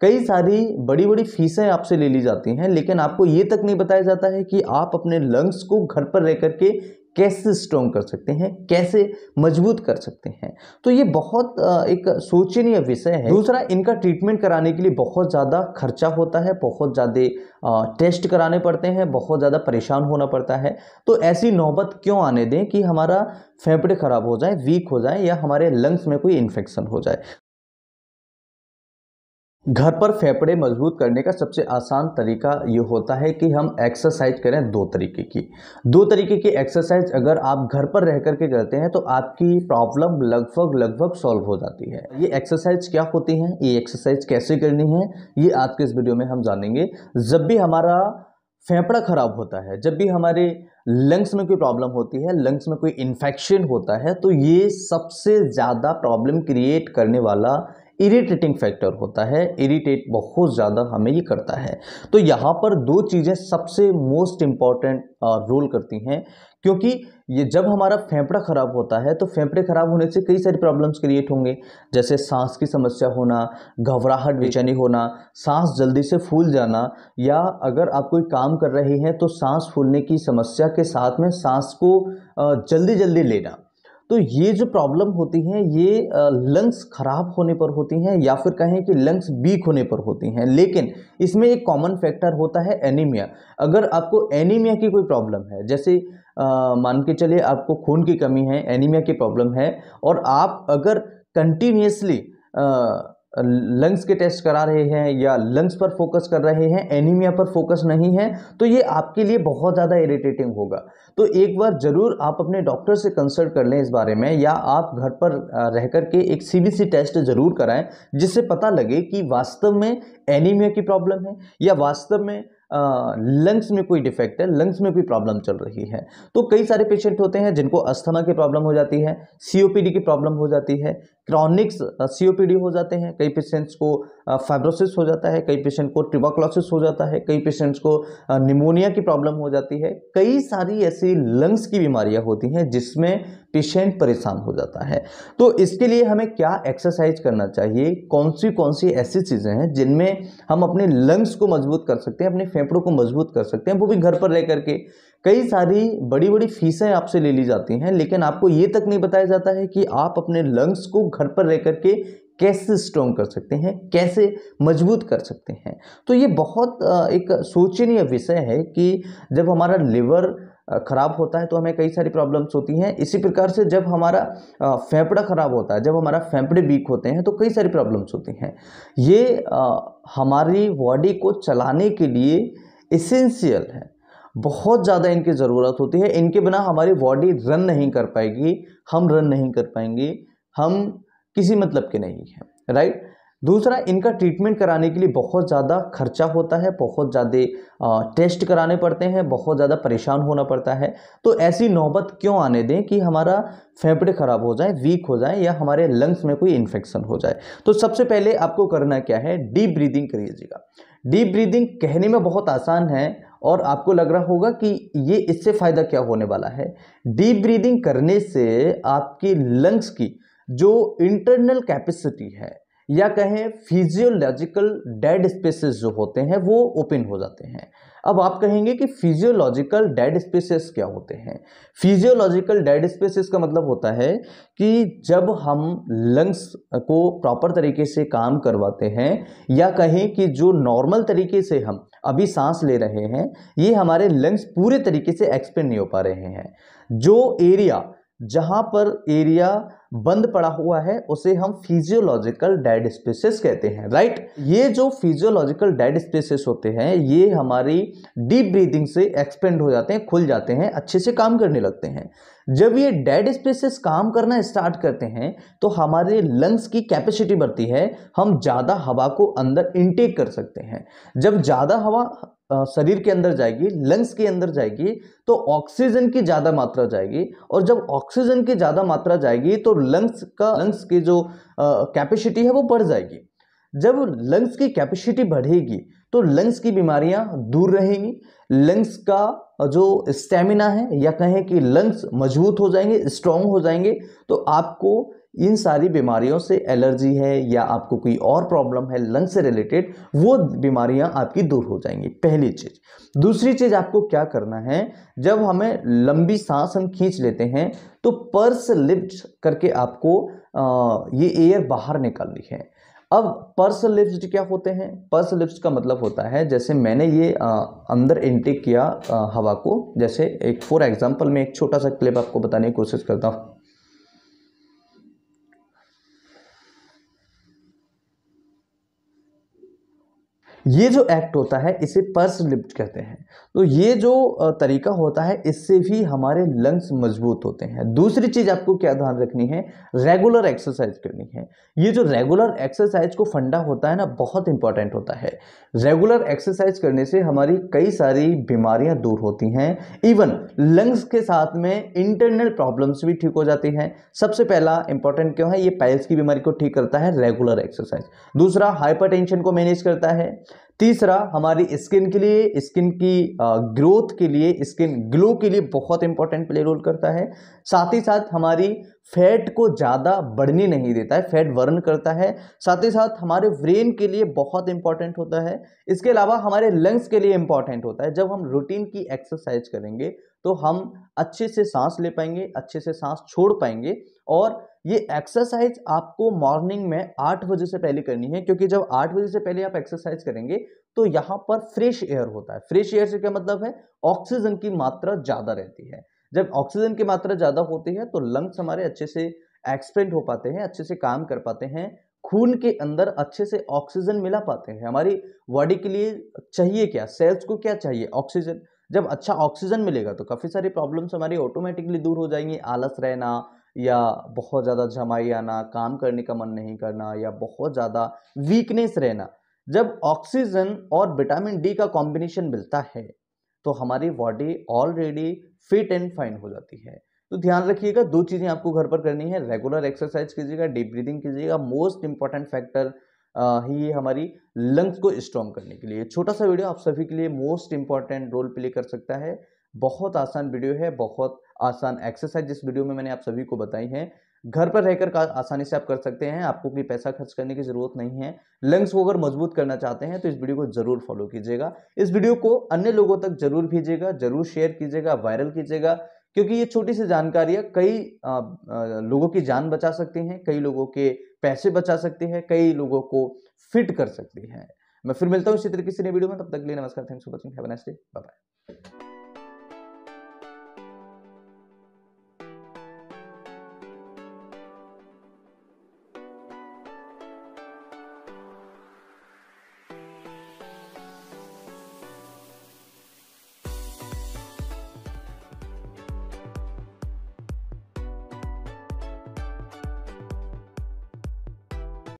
कई सारी बड़ी बड़ी फीसें आपसे ले ली जाती हैं लेकिन आपको ये तक नहीं बताया जाता है कि आप अपने लंग्स को घर पर रह करके कैसे स्ट्रॉन्ग कर सकते हैं कैसे मजबूत कर सकते हैं तो ये बहुत एक सोचनीय विषय है दूसरा इनका ट्रीटमेंट कराने के लिए बहुत ज़्यादा खर्चा होता है बहुत ज़्यादा टेस्ट कराने पड़ते हैं बहुत ज़्यादा परेशान होना पड़ता है तो ऐसी नौबत क्यों आने दें कि हमारा फेफड़े ख़राब हो जाए वीक हो जाए या हमारे लंग्स में कोई इन्फेक्शन हो जाए घर पर फेफड़े मजबूत करने का सबसे आसान तरीका ये होता है कि हम एक्सरसाइज करें दो तरीके की दो तरीके की एक्सरसाइज अगर आप घर पर रह करके करते हैं तो आपकी प्रॉब्लम लगभग लगभग सॉल्व हो जाती है ये एक्सरसाइज क्या होती है ये एक्सरसाइज कैसे करनी है ये आज के इस वीडियो में हम जानेंगे जब भी हमारा फेफड़ा खराब होता है जब भी हमारे लंग्स में कोई प्रॉब्लम होती है लंग्स में कोई इन्फेक्शन होता है तो ये सबसे ज़्यादा प्रॉब्लम क्रिएट करने वाला इरिटेटिंग फैक्टर होता है इरिटेट बहुत ज़्यादा हमें ये करता है तो यहाँ पर दो चीज़ें सबसे मोस्ट इम्पॉर्टेंट रोल करती हैं क्योंकि ये जब हमारा फेफड़ा ख़राब होता है तो फेफड़े ख़राब होने से कई सारी प्रॉब्लम्स क्रिएट होंगे जैसे सांस की समस्या होना घबराहट बेचैनी होना सांस जल्दी से फूल जाना या अगर आप कोई काम कर रहे हैं तो सांस फूलने की समस्या के साथ में सांस को जल्दी जल्दी लेना तो ये जो प्रॉब्लम होती हैं ये लंग्स खराब होने पर होती हैं या फिर कहें कि लंग्स वीक होने पर होती हैं लेकिन इसमें एक कॉमन फैक्टर होता है एनीमिया अगर आपको एनीमिया की कोई प्रॉब्लम है जैसे मान के चलिए आपको खून की कमी है एनीमिया की प्रॉब्लम है और आप अगर कंटिन्यूसली लंग्स के टेस्ट करा रहे हैं या लंग्स पर फोकस कर रहे हैं एनीमिया पर फोकस नहीं है तो ये आपके लिए बहुत ज़्यादा इरिटेटिंग होगा तो एक बार ज़रूर आप अपने डॉक्टर से कंसल्ट कर लें इस बारे में या आप घर पर रह कर के एक सीबीसी टेस्ट ज़रूर कराएं जिससे पता लगे कि वास्तव में एनीमिया की प्रॉब्लम है या वास्तव में लंग्स में कोई डिफेक्ट है लंग्स में कोई प्रॉब्लम चल रही है तो कई सारे पेशेंट होते हैं जिनको अस्थमा की प्रॉब्लम हो जाती है सीओपीडी की प्रॉब्लम हो जाती है क्रॉनिक्स सीओपीडी हो जाते हैं कई पेशेंट्स को फाइब्रोसिस हो जाता है कई पेशेंट को ट्यूबाक्लोसिस हो जाता है कई पेशेंट्स को निमोनिया की प्रॉब्लम हो जाती है कई सारी ऐसी लंग्स की बीमारियां होती हैं जिसमें पेशेंट परेशान हो जाता है तो इसके लिए हमें क्या एक्सरसाइज करना चाहिए कौन सी कौन सी ऐसी चीज़ें हैं जिनमें हम अपने लंग्स को मजबूत कर सकते हैं अपने फेफड़ों को मजबूत कर सकते हैं वो भी घर पर रह करके कई सारी बड़ी बड़ी फीसें आपसे ले ली जाती हैं लेकिन आपको ये तक नहीं बताया जाता है कि आप अपने लंग्स को घर पर रह करके कैसे स्ट्रॉन्ग कर सकते हैं कैसे मजबूत कर सकते हैं तो ये बहुत एक सोचनीय विषय है कि जब हमारा लिवर ख़राब होता है तो हमें कई सारी प्रॉब्लम्स होती हैं इसी प्रकार से जब हमारा फेफड़ा ख़राब होता है जब हमारा फेफड़े वीक होते हैं तो कई सारी प्रॉब्लम्स होती हैं ये हमारी बॉडी को चलाने के लिए इसेंशियल है बहुत ज़्यादा इनकी ज़रूरत होती है इनके बिना हमारी बॉडी रन नहीं कर पाएगी हम रन नहीं कर पाएंगे हम किसी मतलब के नहीं हैं राइट दूसरा इनका ट्रीटमेंट कराने के लिए बहुत ज़्यादा खर्चा होता है बहुत ज़्यादा टेस्ट कराने पड़ते हैं बहुत ज़्यादा परेशान होना पड़ता है तो ऐसी नौबत क्यों आने दें कि हमारा फेफड़े ख़राब हो जाए वीक हो जाए या हमारे लंग्स में कोई इन्फेक्शन हो जाए तो सबसे पहले आपको करना क्या है डीप ब्रीदिंग करिएगा डीप ब्रीदिंग कहने में बहुत आसान है और आपको लग रहा होगा कि ये इससे फ़ायदा क्या होने वाला है डीप ब्रीदिंग करने से आपकी लंग्स की जो इंटरनल कैपेसिटी है या कहें फिजियोलॉजिकल डेड स्पेसेस जो होते हैं वो ओपन हो जाते हैं अब आप कहेंगे कि फिजियोलॉजिकल डेड स्पेसेस क्या होते हैं फिजियोलॉजिकल डेड स्पेसेस का मतलब होता है कि जब हम लंग्स को प्रॉपर तरीके से काम करवाते हैं या कहें कि जो नॉर्मल तरीके से हम अभी सांस ले रहे हैं ये हमारे लंग्स पूरे तरीके से एक्सपेंड नहीं हो पा रहे हैं जो एरिया जहाँ पर एरिया बंद पड़ा हुआ है उसे हम फिजियोलॉजिकल डेड स्पेसिस कहते हैं राइट ये जो फिजियोलॉजिकल डेड स्पेसिस होते हैं ये हमारी डीप ब्रीदिंग से एक्सपेंड हो जाते हैं खुल जाते हैं अच्छे से काम करने लगते हैं जब ये डेड स्पेसिस काम करना स्टार्ट करते हैं तो हमारे लंग्स की कैपेसिटी बढ़ती है हम ज़्यादा हवा को अंदर इनटेक कर सकते हैं जब ज़्यादा हवा शरीर के अंदर जाएगी लंग्स के अंदर जाएगी तो ऑक्सीजन की ज़्यादा मात्रा जाएगी और जब ऑक्सीजन की ज़्यादा मात्रा जाएगी तो लंग्स का लंग्स की जो कैपेसिटी है वो बढ़ जाएगी जब लंग्स की कैपेसिटी बढ़ेगी तो लंग्स की बीमारियां दूर रहेंगी लंग्स का जो स्टेमिना है या कहें कि लंग्स मजबूत हो जाएंगे स्ट्रांग हो जाएंगे तो आपको इन सारी बीमारियों से एलर्जी है या आपको कोई और प्रॉब्लम है लंग से रिलेटेड वो बीमारियां आपकी दूर हो जाएंगी पहली चीज़ दूसरी चीज़ आपको क्या करना है जब हमें लंबी सांस हम खींच लेते हैं तो पर्स लिफ्ट करके आपको आ, ये एयर बाहर निकालनी है अब पर्स लिप्स क्या होते हैं पर्स लिप्स का मतलब होता है जैसे मैंने ये आ, अंदर इंटेक किया आ, हवा को जैसे एक फॉर एग्जाम्पल मैं एक छोटा सा क्लिप आपको बताने की कोशिश करता हूँ ये जो एक्ट होता है इसे पर्स लिफ्ट कहते हैं तो ये जो तरीका होता है इससे भी हमारे लंग्स मजबूत होते हैं दूसरी चीज़ आपको क्या ध्यान रखनी है रेगुलर एक्सरसाइज करनी है ये जो रेगुलर एक्सरसाइज को फंडा होता है ना बहुत इंपॉर्टेंट होता है रेगुलर एक्सरसाइज करने से हमारी कई सारी बीमारियां दूर होती हैं इवन लंग्स के साथ में इंटरनल प्रॉब्लम्स भी ठीक हो जाती हैं सबसे पहला इंपॉर्टेंट क्यों है ये पैल्स की बीमारी को ठीक करता है रेगुलर एक्सरसाइज दूसरा हाइपर को मैनेज करता है तीसरा हमारी स्किन के लिए स्किन की ग्रोथ के लिए स्किन ग्लो के लिए बहुत इंपॉर्टेंट प्ले रोल करता है साथ ही साथ हमारी फैट को ज़्यादा बढ़ने नहीं देता है फैट वर्न करता है साथ ही साथ हमारे ब्रेन के लिए बहुत इंपॉर्टेंट होता है इसके अलावा हमारे लंग्स के लिए इंपॉर्टेंट होता है जब हम रूटीन की एक्सरसाइज करेंगे तो हम अच्छे से सांस ले पाएंगे अच्छे से सांस छोड़ पाएंगे और ये एक्सरसाइज आपको मॉर्निंग में आठ बजे से पहले करनी है क्योंकि जब आठ बजे से पहले आप एक्सरसाइज करेंगे तो यहाँ पर फ्रेश एयर होता है फ्रेश एयर से क्या मतलब है ऑक्सीजन की मात्रा ज़्यादा रहती है जब ऑक्सीजन की मात्रा ज़्यादा होती है तो लंग्स हमारे अच्छे से एक्सपेंड हो पाते हैं अच्छे से काम कर पाते हैं खून के अंदर अच्छे से ऑक्सीजन मिला पाते हैं हमारी बॉडी के लिए चाहिए क्या सेल्स को क्या चाहिए ऑक्सीजन जब अच्छा ऑक्सीजन मिलेगा तो काफ़ी सारी प्रॉब्लम्स हमारी ऑटोमेटिकली दूर हो जाएंगी आलस रहना या बहुत ज़्यादा जमाई आना काम करने का मन नहीं करना या बहुत ज़्यादा वीकनेस रहना जब ऑक्सीजन और विटामिन डी का कॉम्बिनेशन मिलता है तो हमारी body already fit and fine हो जाती है तो ध्यान रखिएगा दो चीज़ें आपको घर पर करनी है रेगुलर एक्सरसाइज कीजिएगा डीप ब्रीदिंग कीजिएगा मोस्ट इंपॉर्टेंट फैक्टर ही हमारी लंग्स को स्ट्रॉन्ग करने के लिए छोटा सा वीडियो आप सभी के लिए मोस्ट इंपॉर्टेंट रोल प्ले कर सकता है बहुत आसान वीडियो है बहुत आसान एक्सरसाइज जिस वीडियो में मैंने आप सभी को बताई है घर पर रहकर आसानी से आप कर सकते हैं आपको कोई पैसा खर्च करने की ज़रूरत नहीं है लंग्स को अगर मजबूत करना चाहते हैं तो इस वीडियो को ज़रूर फॉलो कीजिएगा इस वीडियो को अन्य लोगों तक जरूर भेजिएगा जरूर शेयर कीजिएगा वायरल कीजिएगा क्योंकि ये छोटी सी जानकारियां कई लोगों की जान बचा सकती हैं कई लोगों के पैसे बचा सकती है कई लोगों को फिट कर सकती है मैं फिर मिलता हूँ इसी तरीके से वीडियो में तब तक के लिए नमस्कार थैंक्स फॉर वॉचिंग बाय